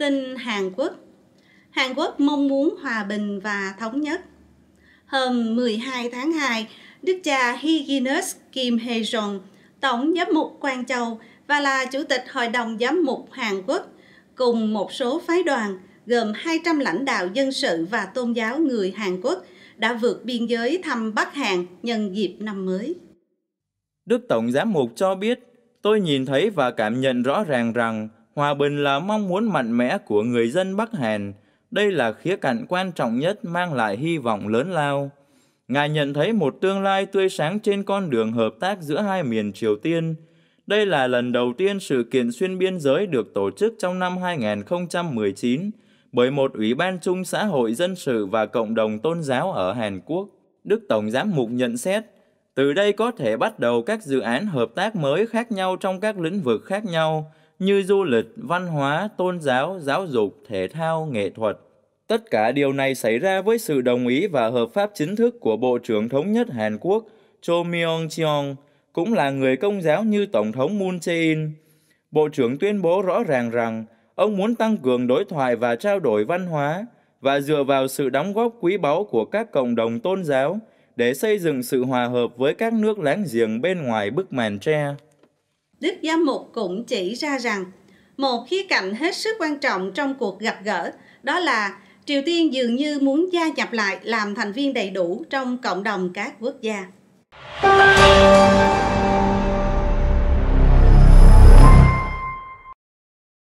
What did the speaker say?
tin Hàn Quốc Hàn Quốc mong muốn hòa bình và thống nhất. Hôm 12 tháng 2, đức cha Higinus Kim Hae Jong, tổng giám mục Quang Châu và là chủ tịch Hội đồng giám mục Hàn Quốc, cùng một số phái đoàn gồm 200 lãnh đạo dân sự và tôn giáo người Hàn Quốc đã vượt biên giới thăm Bắc Hàn nhân dịp năm mới. Đức Tổng Giám mục cho biết, tôi nhìn thấy và cảm nhận rõ ràng rằng Hòa bình là mong muốn mạnh mẽ của người dân Bắc Hàn. Đây là khía cạnh quan trọng nhất mang lại hy vọng lớn lao. Ngài nhận thấy một tương lai tươi sáng trên con đường hợp tác giữa hai miền Triều Tiên. Đây là lần đầu tiên sự kiện xuyên biên giới được tổ chức trong năm 2019 bởi một Ủy ban Chung xã hội dân sự và cộng đồng tôn giáo ở Hàn Quốc. Đức Tổng Giám mục nhận xét, từ đây có thể bắt đầu các dự án hợp tác mới khác nhau trong các lĩnh vực khác nhau, như du lịch, văn hóa, tôn giáo, giáo dục, thể thao, nghệ thuật. Tất cả điều này xảy ra với sự đồng ý và hợp pháp chính thức của Bộ trưởng Thống nhất Hàn Quốc Cho Myung-cheong, cũng là người công giáo như Tổng thống Moon Jae-in. Bộ trưởng tuyên bố rõ ràng rằng ông muốn tăng cường đối thoại và trao đổi văn hóa và dựa vào sự đóng góp quý báu của các cộng đồng tôn giáo để xây dựng sự hòa hợp với các nước láng giềng bên ngoài bức màn tre. Đức Giám Mục cũng chỉ ra rằng một khía cạnh hết sức quan trọng trong cuộc gặp gỡ đó là Triều Tiên dường như muốn gia nhập lại làm thành viên đầy đủ trong cộng đồng các quốc gia.